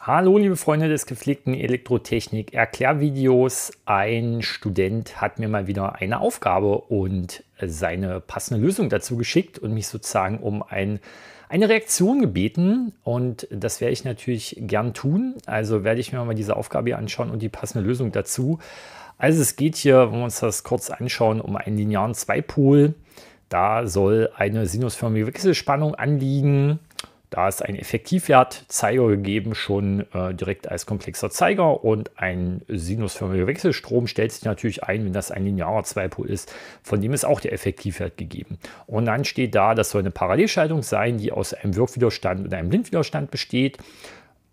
Hallo, liebe Freunde des gepflegten Elektrotechnik-Erklärvideos. Ein Student hat mir mal wieder eine Aufgabe und seine passende Lösung dazu geschickt und mich sozusagen um ein, eine Reaktion gebeten. Und das werde ich natürlich gern tun. Also werde ich mir mal diese Aufgabe hier anschauen und die passende Lösung dazu. Also es geht hier, wenn wir uns das kurz anschauen, um einen linearen Zweipol. Da soll eine sinusförmige Wechselspannung anliegen da ist ein Effektivwertzeiger gegeben, schon äh, direkt als komplexer Zeiger und ein sinusförmiger Wechselstrom stellt sich natürlich ein, wenn das ein linearer Zweipol ist. Von dem ist auch der Effektivwert gegeben. Und dann steht da, das soll eine Parallelschaltung sein, die aus einem Wirkwiderstand und einem Blindwiderstand besteht.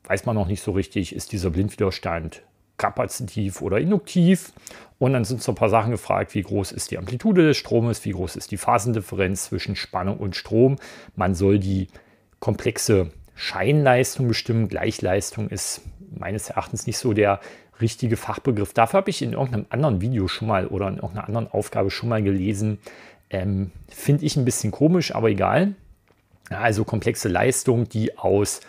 Weiß man noch nicht so richtig, ist dieser Blindwiderstand kapazitiv oder induktiv. Und dann sind so ein paar Sachen gefragt, wie groß ist die Amplitude des Stromes, wie groß ist die Phasendifferenz zwischen Spannung und Strom. Man soll die komplexe Scheinleistung bestimmen. Gleichleistung ist meines Erachtens nicht so der richtige Fachbegriff. Dafür habe ich in irgendeinem anderen Video schon mal oder in irgendeiner anderen Aufgabe schon mal gelesen. Ähm, Finde ich ein bisschen komisch, aber egal. Also komplexe Leistung, die aus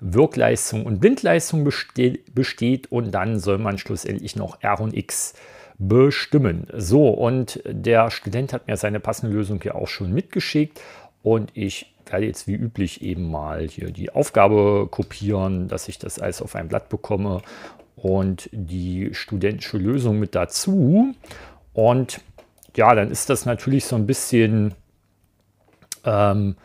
Wirkleistung und Blindleistung beste besteht und dann soll man schlussendlich noch R und X bestimmen. So, und der Student hat mir seine passende Lösung ja auch schon mitgeschickt und ich werde jetzt wie üblich eben mal hier die Aufgabe kopieren, dass ich das alles auf ein Blatt bekomme und die studentische Lösung mit dazu. Und ja, dann ist das natürlich so ein bisschen ähm,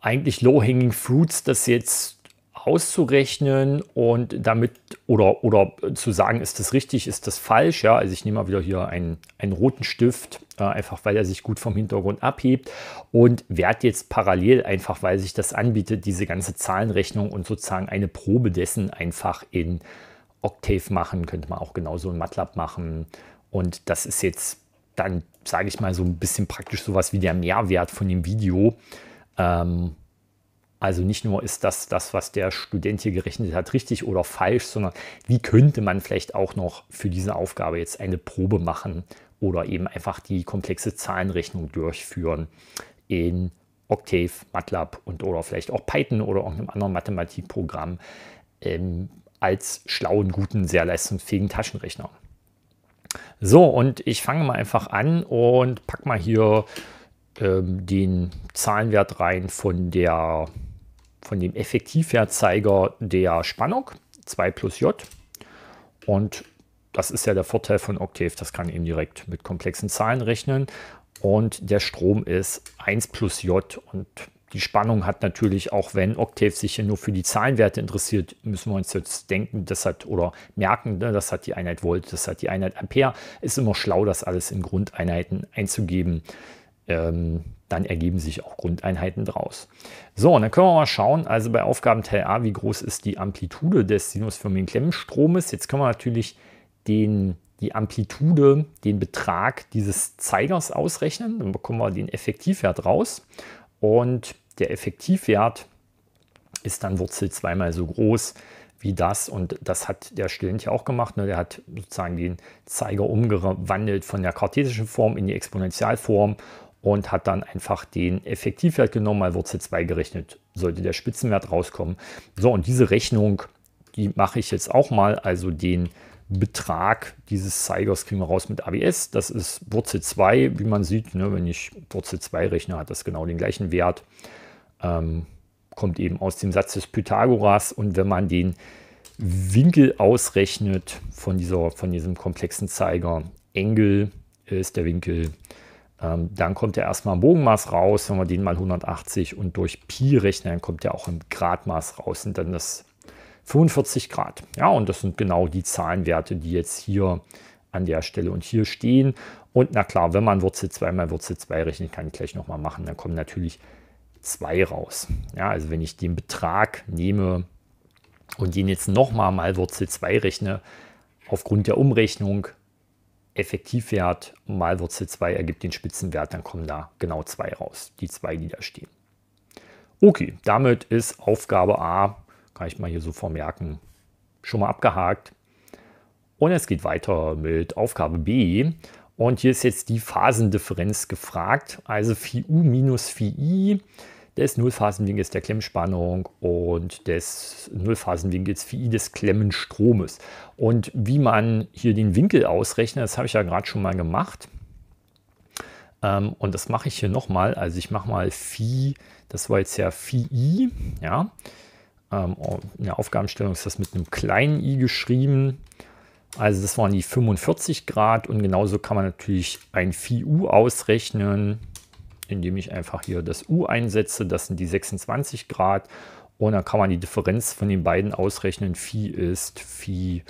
eigentlich low-hanging fruits, das jetzt auszurechnen und damit oder, oder zu sagen, ist das richtig, ist das falsch. Ja, also ich nehme mal wieder hier einen, einen roten Stift, äh, einfach weil er sich gut vom Hintergrund abhebt und werde jetzt parallel einfach, weil sich das anbietet, diese ganze Zahlenrechnung und sozusagen eine Probe dessen einfach in Octave machen. Könnte man auch genauso in MATLAB machen. Und das ist jetzt dann, sage ich mal, so ein bisschen praktisch sowas wie der Mehrwert von dem Video. Ähm, also nicht nur ist das das, was der Student hier gerechnet hat, richtig oder falsch, sondern wie könnte man vielleicht auch noch für diese Aufgabe jetzt eine Probe machen oder eben einfach die komplexe Zahlenrechnung durchführen in Octave, MATLAB und oder vielleicht auch Python oder irgendeinem anderen Mathematikprogramm ähm, als schlauen, guten, sehr leistungsfähigen Taschenrechner. So, und ich fange mal einfach an und packe mal hier ähm, den Zahlenwert rein von der von dem Effektivherzeiger der Spannung, 2 plus J. Und das ist ja der Vorteil von Octave, das kann eben direkt mit komplexen Zahlen rechnen. Und der Strom ist 1 plus J und die Spannung hat natürlich, auch wenn Octave sich hier nur für die Zahlenwerte interessiert, müssen wir uns jetzt denken, das hat oder merken, ne, das hat die Einheit Volt, das hat die Einheit Ampere. Ist immer schlau, das alles in Grundeinheiten einzugeben ähm, dann ergeben sich auch Grundeinheiten draus. So, und dann können wir mal schauen, also bei Aufgabenteil A, wie groß ist die Amplitude des sinusförmigen Klemmstromes. Jetzt können wir natürlich den, die Amplitude, den Betrag dieses Zeigers ausrechnen. Dann bekommen wir den Effektivwert raus. Und der Effektivwert ist dann Wurzel zweimal so groß wie das. Und das hat der Student ja auch gemacht. Ne? Der hat sozusagen den Zeiger umgewandelt von der kartesischen Form in die Exponentialform und hat dann einfach den Effektivwert genommen, mal Wurzel 2 gerechnet, sollte der Spitzenwert rauskommen. So, und diese Rechnung, die mache ich jetzt auch mal, also den Betrag dieses Zeigers kriegen wir raus mit ABS. Das ist Wurzel 2, wie man sieht, ne, wenn ich Wurzel 2 rechne, hat das genau den gleichen Wert. Ähm, kommt eben aus dem Satz des Pythagoras und wenn man den Winkel ausrechnet von, dieser, von diesem komplexen Zeiger, Engel ist der Winkel ähm, dann kommt er erstmal im Bogenmaß raus, wenn wir den mal 180 und durch Pi rechnen, dann kommt er auch im Gradmaß raus und dann das 45 Grad. Ja, und das sind genau die Zahlenwerte, die jetzt hier an der Stelle und hier stehen. Und na klar, wenn man Wurzel 2 mal Wurzel 2 rechnet, kann ich gleich nochmal machen, dann kommen natürlich 2 raus. Ja, also wenn ich den Betrag nehme und den jetzt nochmal mal Wurzel 2 rechne, aufgrund der Umrechnung Effektivwert mal Wurzel 2 ergibt den Spitzenwert, dann kommen da genau 2 raus, die 2, die da stehen. Okay, damit ist Aufgabe A, kann ich mal hier so vermerken, schon mal abgehakt. Und es geht weiter mit Aufgabe B. Und hier ist jetzt die Phasendifferenz gefragt, also Phi U minus Phi I des Nullphasenwinkels der Klemmspannung und des Nullphasenwinkels Phi des Klemmenstromes. Und wie man hier den Winkel ausrechnet, das habe ich ja gerade schon mal gemacht. Ähm, und das mache ich hier nochmal. Also ich mache mal Phi, das war jetzt ja Phi I. Ja. Ähm, oh, in der Aufgabenstellung ist das mit einem kleinen i geschrieben. Also das waren die 45 Grad und genauso kann man natürlich ein Phi U ausrechnen indem ich einfach hier das U einsetze. Das sind die 26 Grad. Und dann kann man die Differenz von den beiden ausrechnen. Phi ist Phi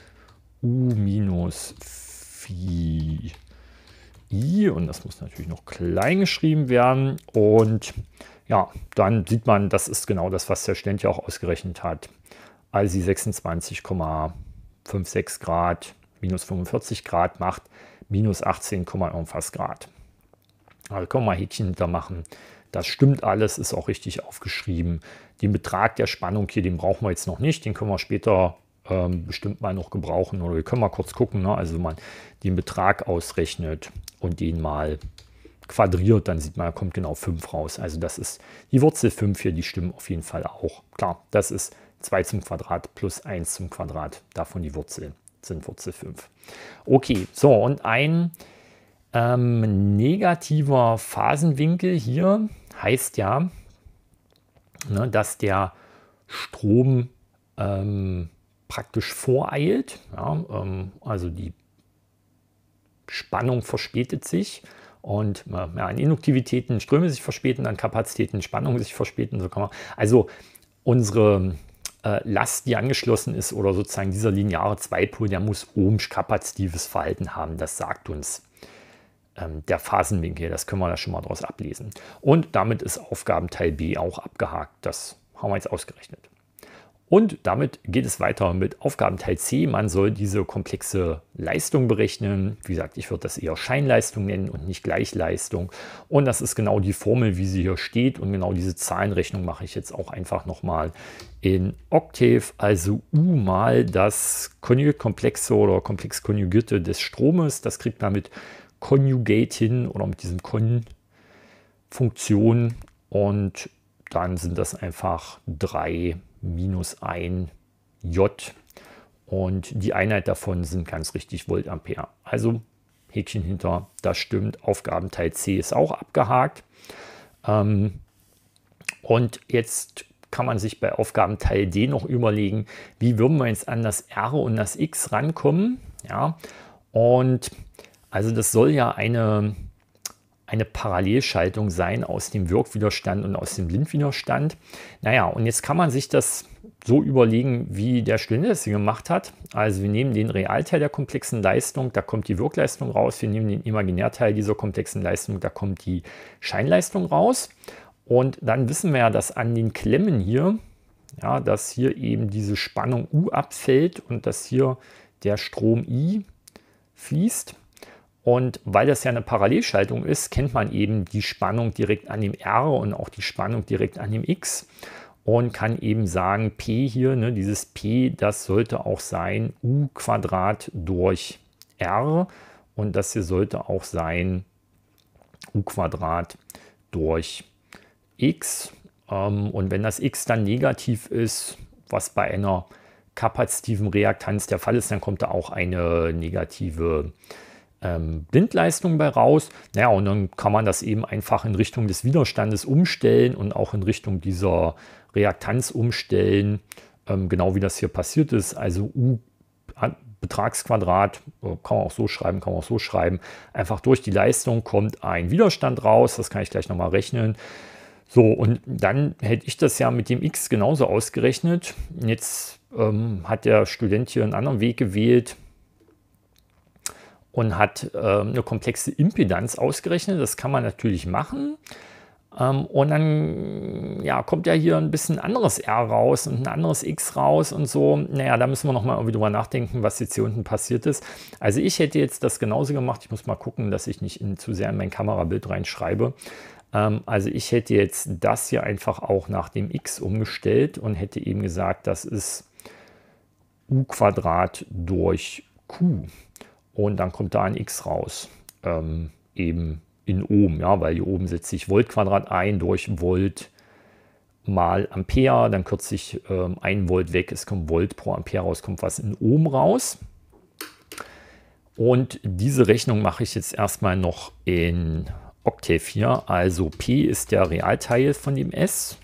U minus Phi I. Und das muss natürlich noch klein geschrieben werden. Und ja, dann sieht man, das ist genau das, was der Ständchen auch ausgerechnet hat. Also die 26,56 Grad minus 45 Grad macht minus 18, irgendwas Grad. Also können wir mal Häkchen hintermachen. Das stimmt alles, ist auch richtig aufgeschrieben. Den Betrag der Spannung hier, den brauchen wir jetzt noch nicht. Den können wir später ähm, bestimmt mal noch gebrauchen. Oder wir können mal kurz gucken. Ne? Also wenn man den Betrag ausrechnet und den mal quadriert, dann sieht man, da kommt genau 5 raus. Also das ist die Wurzel 5 hier, die stimmen auf jeden Fall auch. Klar, das ist 2 zum Quadrat plus 1 zum Quadrat. Davon die Wurzel sind Wurzel 5. Okay, so und ein... Ähm, negativer Phasenwinkel hier heißt ja, ne, dass der Strom ähm, praktisch voreilt. Ja, ähm, also die Spannung verspätet sich. Und äh, ja, an Induktivitäten Ströme sich verspäten, an Kapazitäten Spannungen sich verspäten. So kann man, also unsere äh, Last, die angeschlossen ist, oder sozusagen dieser lineare Zweipol, der muss ohmsch kapazitives Verhalten haben. Das sagt uns ähm, der Phasenwinkel. Das können wir da schon mal daraus ablesen. Und damit ist Aufgabenteil B auch abgehakt. Das haben wir jetzt ausgerechnet. Und damit geht es weiter mit Aufgabenteil C. Man soll diese komplexe Leistung berechnen. Wie gesagt, ich würde das eher Scheinleistung nennen und nicht Gleichleistung. Und das ist genau die Formel, wie sie hier steht. Und genau diese Zahlenrechnung mache ich jetzt auch einfach nochmal in Octave. Also U mal das Konjugitkomplexe oder komplex konjugierte des Stromes. Das kriegt man mit Conjugatin oder mit diesem Con-Funktion und dann sind das einfach 3 minus 1 J und die Einheit davon sind ganz richtig Volt Ampere. Also Häkchen hinter, das stimmt. Aufgabenteil C ist auch abgehakt. Ähm, und jetzt kann man sich bei Aufgabenteil D noch überlegen, wie würden wir jetzt an das R und das X rankommen. Ja, und also das soll ja eine, eine Parallelschaltung sein aus dem Wirkwiderstand und aus dem Blindwiderstand. Naja, und jetzt kann man sich das so überlegen, wie der Student das gemacht hat. Also wir nehmen den Realteil der komplexen Leistung, da kommt die Wirkleistung raus. Wir nehmen den Imaginärteil dieser komplexen Leistung, da kommt die Scheinleistung raus. Und dann wissen wir ja, dass an den Klemmen hier, ja, dass hier eben diese Spannung U abfällt und dass hier der Strom I fließt. Und weil das ja eine Parallelschaltung ist, kennt man eben die Spannung direkt an dem R und auch die Spannung direkt an dem X und kann eben sagen, P hier, ne, dieses P, das sollte auch sein U Quadrat durch R und das hier sollte auch sein U Quadrat durch X. Ähm, und wenn das X dann negativ ist, was bei einer kapazitiven Reaktanz der Fall ist, dann kommt da auch eine negative äh, ähm, Blindleistung bei raus. Naja, und dann kann man das eben einfach in Richtung des Widerstandes umstellen und auch in Richtung dieser Reaktanz umstellen, ähm, genau wie das hier passiert ist. Also U Betragsquadrat, äh, kann man auch so schreiben, kann man auch so schreiben. Einfach durch die Leistung kommt ein Widerstand raus, das kann ich gleich nochmal rechnen. So, und dann hätte ich das ja mit dem X genauso ausgerechnet. Jetzt ähm, hat der Student hier einen anderen Weg gewählt und hat ähm, eine komplexe Impedanz ausgerechnet. Das kann man natürlich machen. Ähm, und dann ja, kommt ja hier ein bisschen anderes R raus und ein anderes X raus und so. Naja, da müssen wir nochmal irgendwie drüber nachdenken, was jetzt hier unten passiert ist. Also ich hätte jetzt das genauso gemacht. Ich muss mal gucken, dass ich nicht in, zu sehr in mein Kamerabild reinschreibe ähm, also ich hätte jetzt das hier einfach auch nach dem x umgestellt und hätte eben gesagt, das ist u Quadrat durch q und dann kommt da ein x raus. Ähm, eben in Ohm, ja, weil hier oben setze ich Voltquadrat ein durch Volt mal Ampere, dann kürze ich ähm, ein Volt weg, es kommt Volt pro Ampere raus, kommt was in Ohm raus. Und diese Rechnung mache ich jetzt erstmal noch in Octave hier. Also P ist der Realteil von dem S.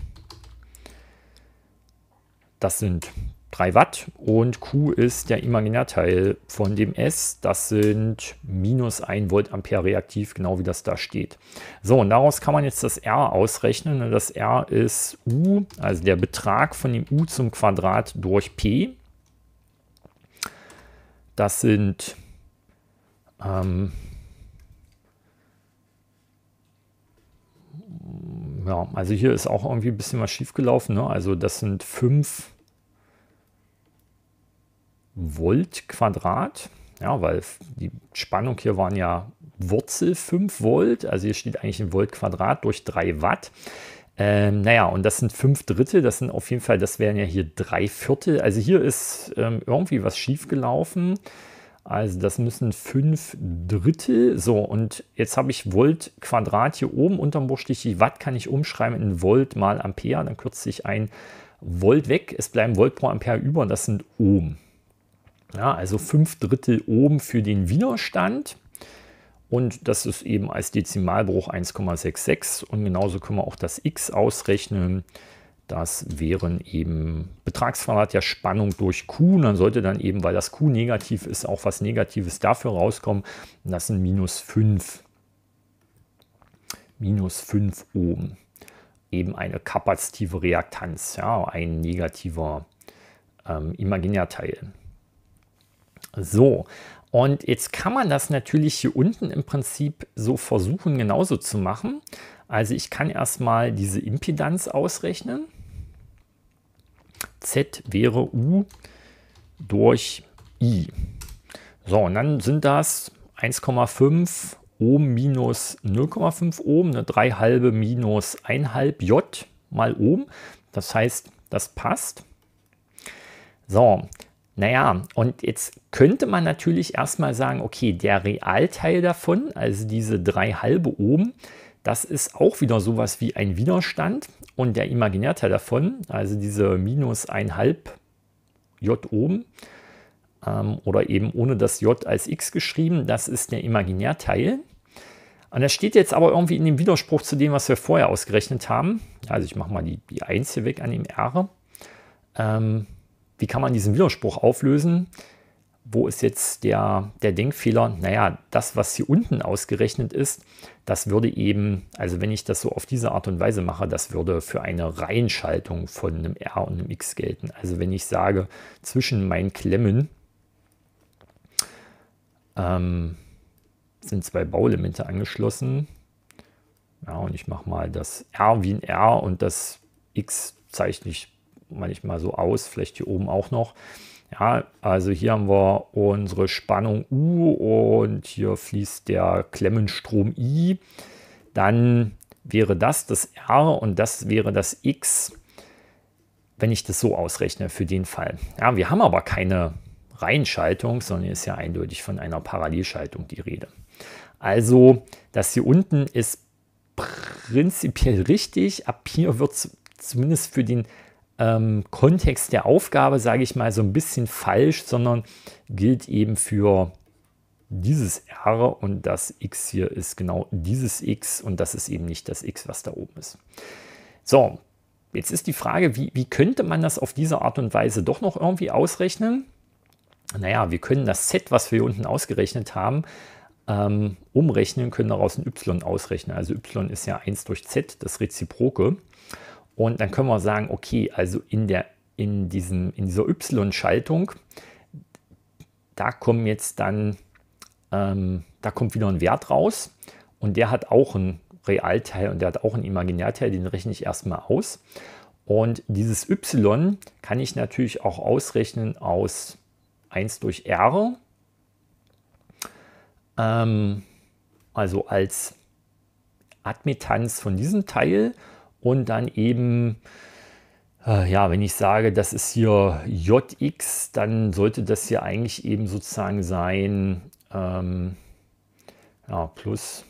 Das sind 3 Watt und Q ist der Imaginärteil von dem S. Das sind minus 1 Volt Ampere reaktiv, genau wie das da steht. So, und daraus kann man jetzt das R ausrechnen. das R ist U, also der Betrag von dem U zum Quadrat durch P. Das sind ähm, ja, also hier ist auch irgendwie ein bisschen was schiefgelaufen. Ne? Also das sind 5 Volt Quadrat. Ja, weil die Spannung hier waren ja Wurzel 5 Volt. Also hier steht eigentlich ein Volt Quadrat durch 3 Watt. Ähm, naja, und das sind 5 Drittel, das sind auf jeden Fall, das wären ja hier 3 Viertel. Also hier ist ähm, irgendwie was schief gelaufen. Also das müssen 5 Drittel. So, und jetzt habe ich Volt Quadrat hier oben. Unterm Bruchstich die Watt kann ich umschreiben in Volt mal Ampere. Dann kürze ich ein Volt weg. Es bleiben Volt pro Ampere über und das sind Ohm. Ja, also fünf Drittel oben für den Widerstand. Und das ist eben als Dezimalbruch 1,66. Und genauso können wir auch das x ausrechnen. Das wären eben Betragsverrat der Spannung durch Q. Und dann sollte dann eben, weil das Q negativ ist, auch was Negatives dafür rauskommen. Und das sind minus 5. Minus 5 oben. Eben eine kapazitive Reaktanz, ja, ein negativer ähm, Imaginärteil. So, und jetzt kann man das natürlich hier unten im Prinzip so versuchen genauso zu machen. Also ich kann erstmal diese Impedanz ausrechnen. Z wäre U durch I. So, und dann sind das 1,5 Ohm minus 0,5 Ohm, eine 3 halbe minus 1,5 J mal Ohm. Das heißt, das passt. So, naja, und jetzt könnte man natürlich erstmal sagen, okay, der Realteil davon, also diese drei halbe oben, das ist auch wieder sowas wie ein Widerstand und der Imaginärteil davon, also diese minus 1,5 j oben ähm, oder eben ohne das j als x geschrieben, das ist der Imaginärteil. Und das steht jetzt aber irgendwie in dem Widerspruch zu dem, was wir vorher ausgerechnet haben. Also ich mache mal die, die 1 hier weg an dem r. Ähm, wie kann man diesen Widerspruch auflösen? Wo ist jetzt der, der Denkfehler? Naja, das, was hier unten ausgerechnet ist, das würde eben, also wenn ich das so auf diese Art und Weise mache, das würde für eine Reihenschaltung von einem R und einem X gelten. Also wenn ich sage, zwischen meinen Klemmen ähm, sind zwei Bauelemente angeschlossen. Ja, und ich mache mal das R wie ein R und das X zeichne ich manchmal so aus, vielleicht hier oben auch noch. Ja, also hier haben wir unsere Spannung U und hier fließt der Klemmenstrom I. Dann wäre das das R und das wäre das X, wenn ich das so ausrechne für den Fall. Ja, wir haben aber keine Reihenschaltung, sondern ist ja eindeutig von einer Parallelschaltung die Rede. Also das hier unten ist prinzipiell richtig. Ab hier wird es zumindest für den ähm, Kontext der Aufgabe, sage ich mal, so ein bisschen falsch, sondern gilt eben für dieses R und das X hier ist genau dieses X und das ist eben nicht das X, was da oben ist. So, jetzt ist die Frage, wie, wie könnte man das auf diese Art und Weise doch noch irgendwie ausrechnen? Naja, wir können das Z, was wir hier unten ausgerechnet haben, ähm, umrechnen, können daraus ein Y ausrechnen. Also Y ist ja 1 durch Z, das Reziproke. Und dann können wir sagen, okay, also in, der, in, diesem, in dieser Y-Schaltung, da kommen jetzt dann, ähm, da kommt wieder ein Wert raus und der hat auch einen Realteil und der hat auch einen Imaginärteil, den rechne ich erstmal aus. Und dieses Y kann ich natürlich auch ausrechnen aus 1 durch R, ähm, also als Admittanz von diesem Teil und dann eben, äh, ja, wenn ich sage, das ist hier JX, dann sollte das hier eigentlich eben sozusagen sein, ähm, ja, plus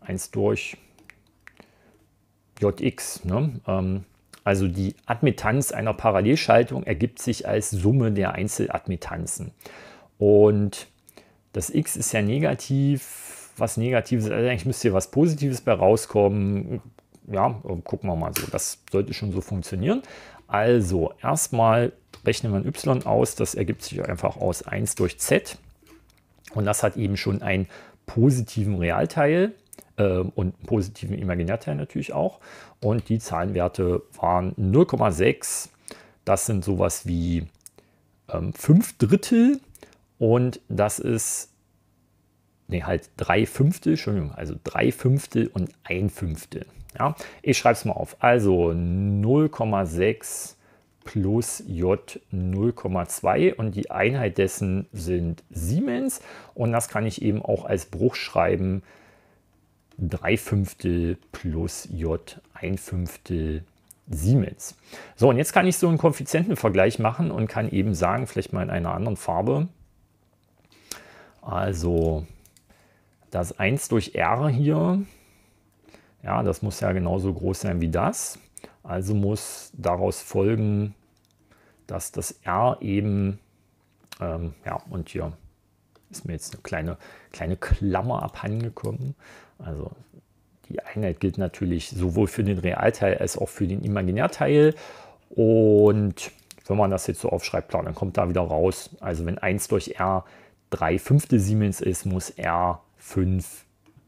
1 durch JX. Ne? Ähm, also die Admittanz einer Parallelschaltung ergibt sich als Summe der Einzeladmittanzen. Und das X ist ja negativ. Was Negatives, also eigentlich müsste hier was Positives bei rauskommen ja, gucken wir mal so. Das sollte schon so funktionieren. Also erstmal rechnen wir ein y aus. Das ergibt sich einfach aus 1 durch z. Und das hat eben schon einen positiven Realteil äh, und einen positiven Imaginärteil natürlich auch. Und die Zahlenwerte waren 0,6. Das sind sowas wie ähm, 5 Drittel. Und das ist nee, halt drei Fünftel, Entschuldigung, also drei Fünftel und ein Fünftel. Ja? Ich schreibe es mal auf. Also 0,6 plus J 0,2 und die Einheit dessen sind Siemens und das kann ich eben auch als Bruch schreiben. 3 Fünftel plus J 1 Fünftel Siemens. So, und jetzt kann ich so einen Koeffizientenvergleich machen und kann eben sagen, vielleicht mal in einer anderen Farbe, also das 1 durch R hier ja, das muss ja genauso groß sein wie das. Also muss daraus folgen, dass das R eben, ähm, ja, und hier ist mir jetzt eine kleine, kleine Klammer abhandengekommen. Also die Einheit gilt natürlich sowohl für den Realteil als auch für den Imaginärteil. Und wenn man das jetzt so aufschreibt, klar, dann kommt da wieder raus. Also wenn 1 durch R 3 fünfte Siemens ist, muss R 5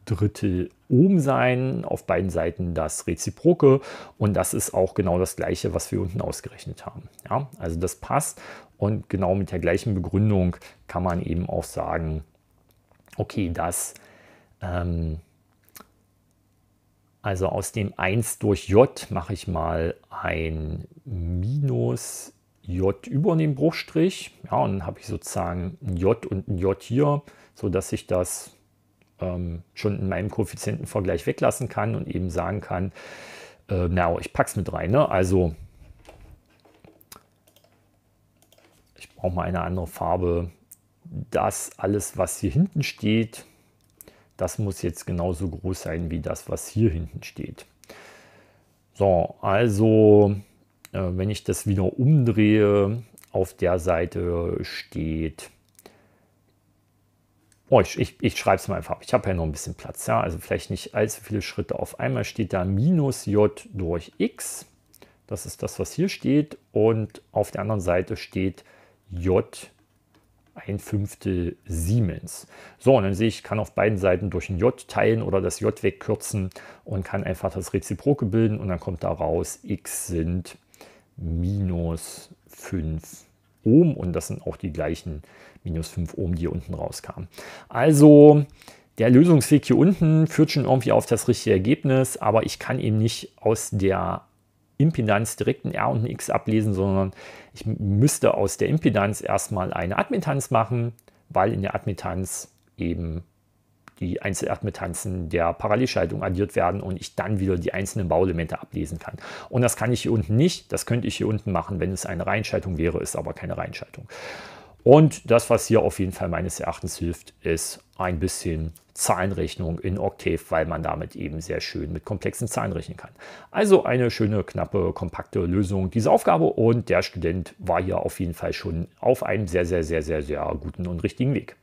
Drittel oben sein, auf beiden Seiten das Reziproke und das ist auch genau das gleiche, was wir unten ausgerechnet haben. Ja, also das passt und genau mit der gleichen Begründung kann man eben auch sagen, okay, das ähm, also aus dem 1 durch j mache ich mal ein Minus j über den Bruchstrich. Ja, und dann habe ich sozusagen ein j und ein j hier, sodass ich das ähm, schon in meinem Koeffizientenvergleich weglassen kann und eben sagen kann, äh, na, ich pack's mit rein. Ne? Also ich brauche mal eine andere Farbe. Das alles, was hier hinten steht, das muss jetzt genauso groß sein wie das, was hier hinten steht. So, also äh, wenn ich das wieder umdrehe, auf der Seite steht Oh, ich, ich, ich schreibe es mal einfach. Ich habe ja noch ein bisschen Platz. Ja? Also vielleicht nicht allzu viele Schritte auf einmal. Steht da minus j durch x. Das ist das, was hier steht. Und auf der anderen Seite steht j ein Fünftel Siemens. So, und dann sehe ich, kann auf beiden Seiten durch ein J teilen oder das J wegkürzen und kann einfach das Reziproke bilden und dann kommt daraus x sind minus 5 Ohm und das sind auch die gleichen minus 5 Ohm, die hier unten rauskamen. Also der Lösungsweg hier unten führt schon irgendwie auf das richtige Ergebnis, aber ich kann eben nicht aus der Impedanz direkt ein R und ein X ablesen, sondern ich müsste aus der Impedanz erstmal eine Admittanz machen, weil in der Admittanz eben die Einzeladmittanzen der Parallelschaltung addiert werden und ich dann wieder die einzelnen Bauelemente ablesen kann. Und das kann ich hier unten nicht. Das könnte ich hier unten machen, wenn es eine Reihenschaltung wäre, ist aber keine Reihenschaltung. Und das, was hier auf jeden Fall meines Erachtens hilft, ist ein bisschen Zahlenrechnung in Octave, weil man damit eben sehr schön mit komplexen Zahlen rechnen kann. Also eine schöne, knappe, kompakte Lösung dieser Aufgabe und der Student war hier auf jeden Fall schon auf einem sehr, sehr, sehr, sehr, sehr guten und richtigen Weg.